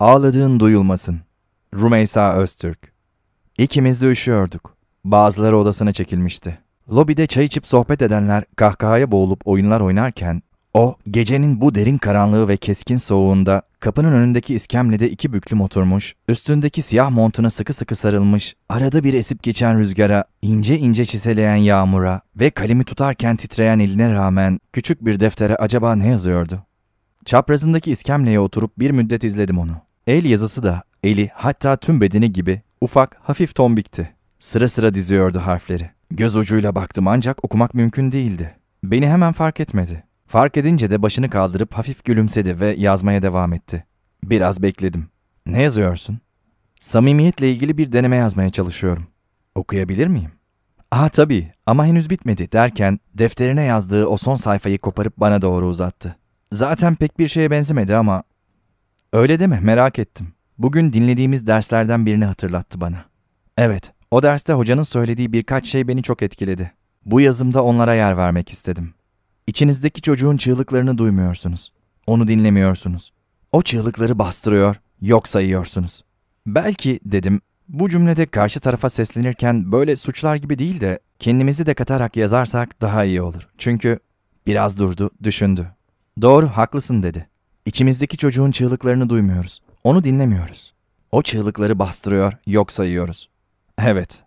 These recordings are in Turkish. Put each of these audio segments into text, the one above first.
Ağladığın duyulmasın. Rumeysa Öztürk. İkimiz de üşüyorduk. Bazıları odasına çekilmişti. Lobide çay içip sohbet edenler kahkahaya boğulup oyunlar oynarken o gecenin bu derin karanlığı ve keskin soğuğunda kapının önündeki iskemlede iki büklüm oturmuş, üstündeki siyah montuna sıkı sıkı sarılmış, arada bir esip geçen rüzgara, ince ince çiseleyen yağmura ve kalemi tutarken titreyen eline rağmen küçük bir deftere acaba ne yazıyordu? Çaprazındaki iskemleye oturup bir müddet izledim onu. El yazısı da eli hatta tüm bedeni gibi ufak hafif tombikti. Sıra sıra diziyordu harfleri. Göz ucuyla baktım ancak okumak mümkün değildi. Beni hemen fark etmedi. Fark edince de başını kaldırıp hafif gülümsedi ve yazmaya devam etti. Biraz bekledim. Ne yazıyorsun? Samimiyetle ilgili bir deneme yazmaya çalışıyorum. Okuyabilir miyim? Ah tabii ama henüz bitmedi derken defterine yazdığı o son sayfayı koparıp bana doğru uzattı. Zaten pek bir şeye benzemedi ama Öyle deme merak ettim. Bugün dinlediğimiz derslerden birini hatırlattı bana. Evet, o derste hocanın söylediği birkaç şey beni çok etkiledi. Bu yazımda onlara yer vermek istedim. İçinizdeki çocuğun çığlıklarını duymuyorsunuz. Onu dinlemiyorsunuz. O çığlıkları bastırıyor, yok sayıyorsunuz. Belki dedim bu cümlede karşı tarafa seslenirken böyle suçlar gibi değil de kendimizi de katarak yazarsak daha iyi olur. Çünkü biraz durdu, düşündü. Doğru, haklısın dedi. İçimizdeki çocuğun çığlıklarını duymuyoruz. Onu dinlemiyoruz. O çığlıkları bastırıyor, yok sayıyoruz. Evet.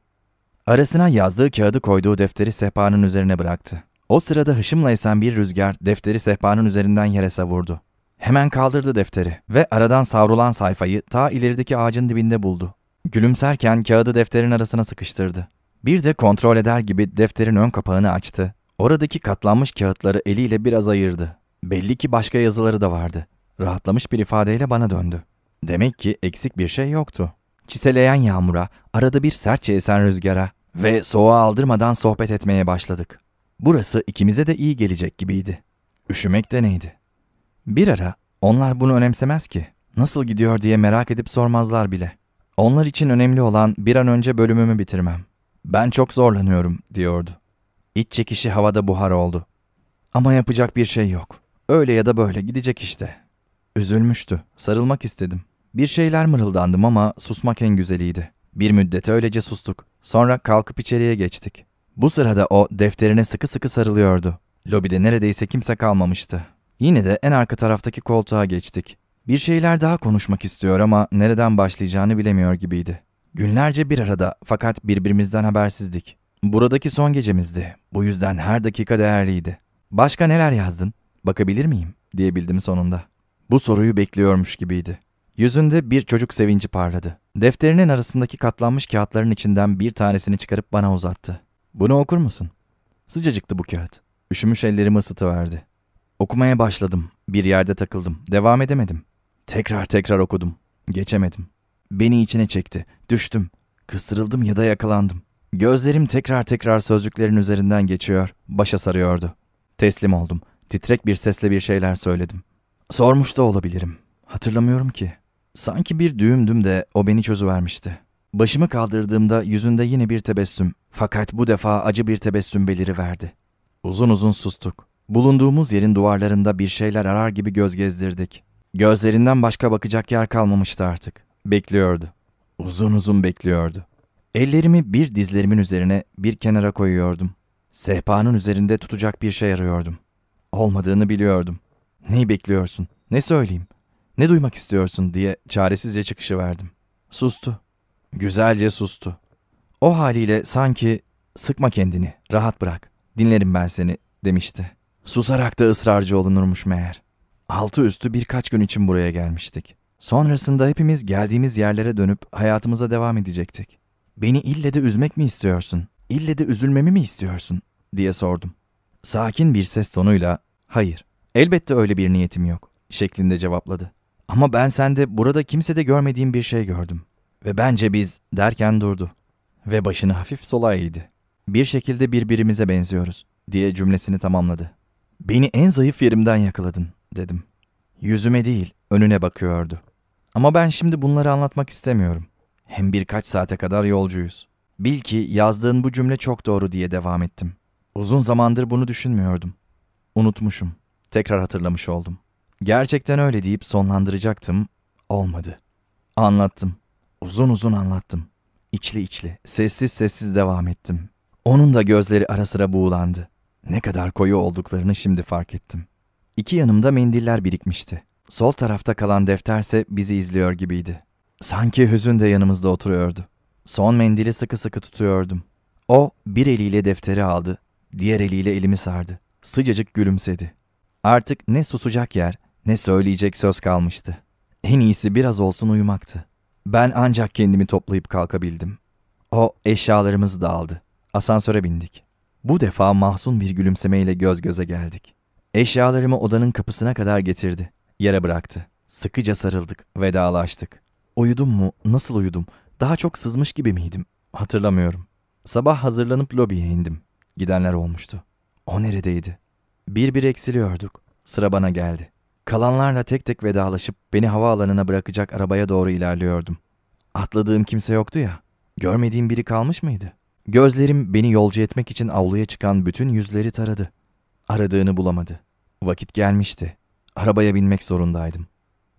Arasına yazdığı kağıdı koyduğu defteri sehpanın üzerine bıraktı. O sırada hışımla esen bir rüzgar defteri sehpanın üzerinden yere savurdu. Hemen kaldırdı defteri ve aradan savrulan sayfayı ta ilerideki ağacın dibinde buldu. Gülümserken kağıdı defterin arasına sıkıştırdı. Bir de kontrol eder gibi defterin ön kapağını açtı. Oradaki katlanmış kağıtları eliyle biraz ayırdı. Belli ki başka yazıları da vardı rahatlamış bir ifadeyle bana döndü. Demek ki eksik bir şey yoktu. Çiseleyen yağmura, arada bir sertçe esen rüzgara ve soğuğa aldırmadan sohbet etmeye başladık. Burası ikimize de iyi gelecek gibiydi. Üşümek de neydi? Bir ara onlar bunu önemsemez ki. Nasıl gidiyor diye merak edip sormazlar bile. Onlar için önemli olan bir an önce bölümümü bitirmem. Ben çok zorlanıyorum diyordu. İç çekişi havada buhar oldu. Ama yapacak bir şey yok. Öyle ya da böyle gidecek işte. Üzülmüştü. Sarılmak istedim. Bir şeyler mırıldandım ama susmak en güzeliydi. Bir müddet öylece sustuk. Sonra kalkıp içeriye geçtik. Bu sırada o defterine sıkı sıkı sarılıyordu. Lobide neredeyse kimse kalmamıştı. Yine de en arka taraftaki koltuğa geçtik. Bir şeyler daha konuşmak istiyor ama nereden başlayacağını bilemiyor gibiydi. Günlerce bir arada fakat birbirimizden habersizdik. Buradaki son gecemizdi. Bu yüzden her dakika değerliydi. Başka neler yazdın? Bakabilir miyim? diyebildim sonunda. Bu soruyu bekliyormuş gibiydi. Yüzünde bir çocuk sevinci parladı. Defterinin arasındaki katlanmış kağıtların içinden bir tanesini çıkarıp bana uzattı. Bunu okur musun? Sıcacıktı bu kağıt. Üşümüş ellerimi ısıtıverdi. Okumaya başladım. Bir yerde takıldım. Devam edemedim. Tekrar tekrar okudum. Geçemedim. Beni içine çekti. Düştüm. Kıstırıldım ya da yakalandım. Gözlerim tekrar tekrar sözcüklerin üzerinden geçiyor. Başa sarıyordu. Teslim oldum. Titrek bir sesle bir şeyler söyledim. Sormuş da olabilirim. Hatırlamıyorum ki. Sanki bir düğümdüm de o beni çözüvermişti. Başımı kaldırdığımda yüzünde yine bir tebessüm fakat bu defa acı bir tebessüm beliri verdi. Uzun uzun sustuk. Bulunduğumuz yerin duvarlarında bir şeyler arar gibi göz gezdirdik. Gözlerinden başka bakacak yer kalmamıştı artık. Bekliyordu. Uzun uzun bekliyordu. Ellerimi bir dizlerimin üzerine bir kenara koyuyordum. Sehpanın üzerinde tutacak bir şey arıyordum. Olmadığını biliyordum. Neyi bekliyorsun? Ne söyleyeyim? Ne duymak istiyorsun diye çaresizce çıkışı verdim. Sustu. Güzelce sustu. O haliyle sanki sıkma kendini, rahat bırak, dinlerim ben seni demişti. Susarak da ısrarcı olunurmuş meğer. Altı üstü birkaç gün için buraya gelmiştik. Sonrasında hepimiz geldiğimiz yerlere dönüp hayatımıza devam edecektik. Beni ille de üzmek mi istiyorsun? İlle de üzülmemi mi istiyorsun? diye sordum. Sakin bir ses tonuyla hayır Elbette öyle bir niyetim yok şeklinde cevapladı. Ama ben sende burada kimsede görmediğim bir şey gördüm. Ve bence biz derken durdu. Ve başını hafif sola eğdi. Bir şekilde birbirimize benziyoruz diye cümlesini tamamladı. Beni en zayıf yerimden yakaladın dedim. Yüzüme değil önüne bakıyordu. Ama ben şimdi bunları anlatmak istemiyorum. Hem birkaç saate kadar yolcuyuz. Bil ki yazdığın bu cümle çok doğru diye devam ettim. Uzun zamandır bunu düşünmüyordum. Unutmuşum. Tekrar hatırlamış oldum. Gerçekten öyle deyip sonlandıracaktım. Olmadı. Anlattım. Uzun uzun anlattım. İçli içli, sessiz sessiz devam ettim. Onun da gözleri ara sıra buğulandı. Ne kadar koyu olduklarını şimdi fark ettim. İki yanımda mendiller birikmişti. Sol tarafta kalan defterse bizi izliyor gibiydi. Sanki hüzün de yanımızda oturuyordu. Son mendili sıkı sıkı tutuyordum. O bir eliyle defteri aldı, diğer eliyle elimi sardı. Sıcacık gülümsedi. Artık ne susacak yer ne söyleyecek söz kalmıştı. En iyisi biraz olsun uyumaktı. Ben ancak kendimi toplayıp kalkabildim. O eşyalarımız dağıldı. Asansöre bindik. Bu defa mahzun bir gülümsemeyle göz göze geldik. Eşyalarımı odanın kapısına kadar getirdi. Yere bıraktı. Sıkıca sarıldık, vedalaştık. Uyudum mu? Nasıl uyudum? Daha çok sızmış gibi miydim? Hatırlamıyorum. Sabah hazırlanıp lobiye indim. Gidenler olmuştu. O neredeydi? Bir bir eksiliyorduk. Sıra bana geldi. Kalanlarla tek tek vedalaşıp beni havaalanına bırakacak arabaya doğru ilerliyordum. Atladığım kimse yoktu ya. Görmediğim biri kalmış mıydı? Gözlerim beni yolcu etmek için avluya çıkan bütün yüzleri taradı. Aradığını bulamadı. Vakit gelmişti. Arabaya binmek zorundaydım.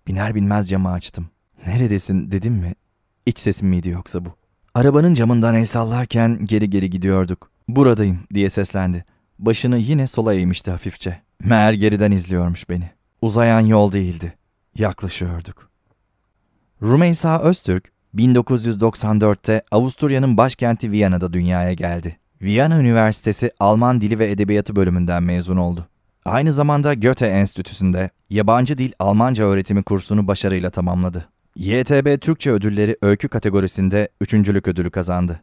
Biner binmez camı açtım. Neredesin dedim mi? İç sesim miydi yoksa bu? Arabanın camından el sallarken geri geri gidiyorduk. Buradayım diye seslendi. Başını yine sola eğmişti hafifçe. Meğer geriden izliyormuş beni. Uzayan yol değildi. Yaklaşıyorduk. Rumeysa Öztürk 1994'te Avusturya'nın başkenti Viyana'da dünyaya geldi. Viyana Üniversitesi Alman Dili ve Edebiyatı bölümünden mezun oldu. Aynı zamanda Göte Enstitüsü'nde yabancı dil Almanca öğretimi kursunu başarıyla tamamladı. YTB Türkçe Ödülleri Öykü kategorisinde üçüncülük ödülü kazandı.